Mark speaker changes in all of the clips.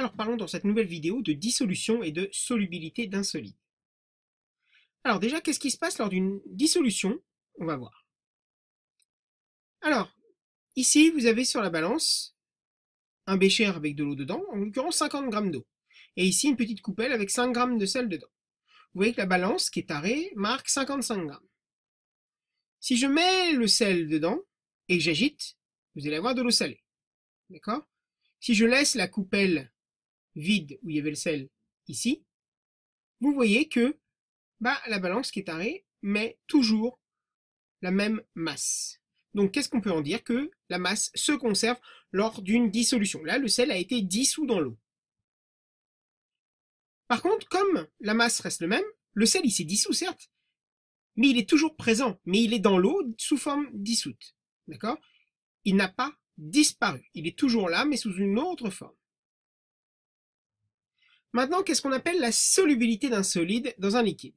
Speaker 1: Alors parlons dans cette nouvelle vidéo de dissolution et de solubilité d'un solide. Alors déjà, qu'est-ce qui se passe lors d'une dissolution On va voir. Alors, ici, vous avez sur la balance un bécher avec de l'eau dedans, en l'occurrence 50 g d'eau. Et ici, une petite coupelle avec 5 g de sel dedans. Vous voyez que la balance, qui est tarée, marque 55 g. Si je mets le sel dedans et j'agite, vous allez avoir de l'eau salée. D'accord Si je laisse la coupelle vide où il y avait le sel ici, vous voyez que bah, la balance qui est arrêtée met toujours la même masse. Donc qu'est-ce qu'on peut en dire Que la masse se conserve lors d'une dissolution. Là, le sel a été dissous dans l'eau. Par contre, comme la masse reste le même, le sel il s'est dissous certes, mais il est toujours présent, mais il est dans l'eau sous forme dissoute. D'accord Il n'a pas disparu. Il est toujours là, mais sous une autre forme. Maintenant, qu'est-ce qu'on appelle la solubilité d'un solide dans un liquide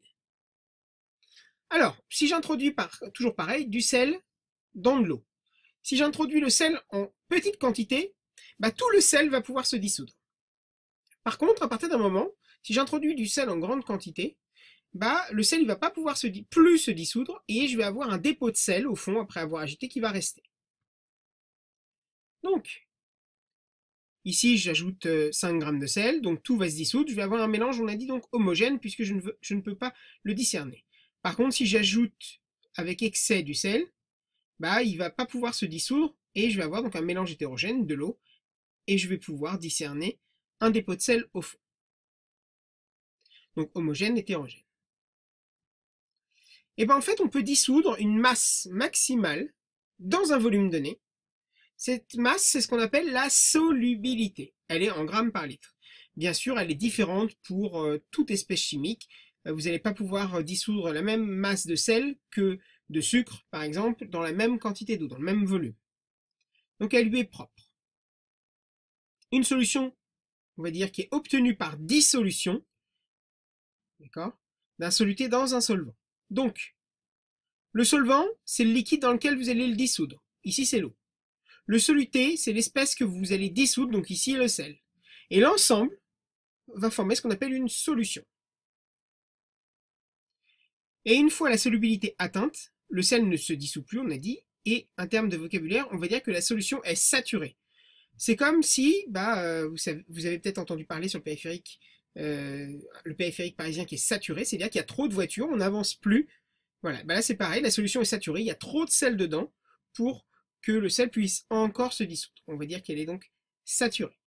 Speaker 1: Alors, si j'introduis toujours pareil du sel dans de l'eau, si j'introduis le sel en petite quantité, bah, tout le sel va pouvoir se dissoudre. Par contre, à partir d'un moment, si j'introduis du sel en grande quantité, bah, le sel ne va pas pouvoir plus se dissoudre et je vais avoir un dépôt de sel au fond après avoir agité qui va rester. Donc, Ici, j'ajoute 5 euh, g de sel, donc tout va se dissoudre. Je vais avoir un mélange, on a dit donc homogène, puisque je ne, peux pas le discerner. Par contre, si j'ajoute avec excès du sel, bah, il va pas pouvoir se dissoudre, et je vais avoir donc un mélange hétérogène de l'eau, et je vais pouvoir discerner un dépôt de sel au fond. Donc homogène, hétérogène. Et eh bien en fait, on peut dissoudre une masse maximale dans un volume donné cette masse, c'est ce qu'on appelle la solubilité. Elle est en grammes par litre. Bien sûr, elle est différente pour euh, toute espèce chimique. Euh, vous n'allez pas pouvoir euh, dissoudre la même masse de sel que de sucre, par exemple, dans la même quantité d'eau, dans le même volume. Donc elle lui est propre. Une solution, on va dire, qui est obtenue par dissolution, d'accord, d'un soluté dans un solvant. Donc, le solvant, c'est le liquide dans lequel vous allez le dissoudre. Ici, c'est l'eau. Le soluté, c'est l'espèce que vous allez dissoudre, donc ici le sel. Et l'ensemble va former ce qu'on appelle une solution. Et une fois la solubilité atteinte, le sel ne se dissout plus, on a dit, et en termes de vocabulaire, on va dire que la solution est saturée. C'est comme si, bah, euh, vous, avez peut-être entendu parler sur le périphérique, euh, le périphérique parisien qui est saturé, c'est-à-dire qu'il y a trop de voitures, on n'avance plus. Voilà, bah là c'est pareil, la solution est saturée, il y a trop de sel dedans pour que le sel puisse encore se dissoudre. On va dire qu'elle est donc saturée.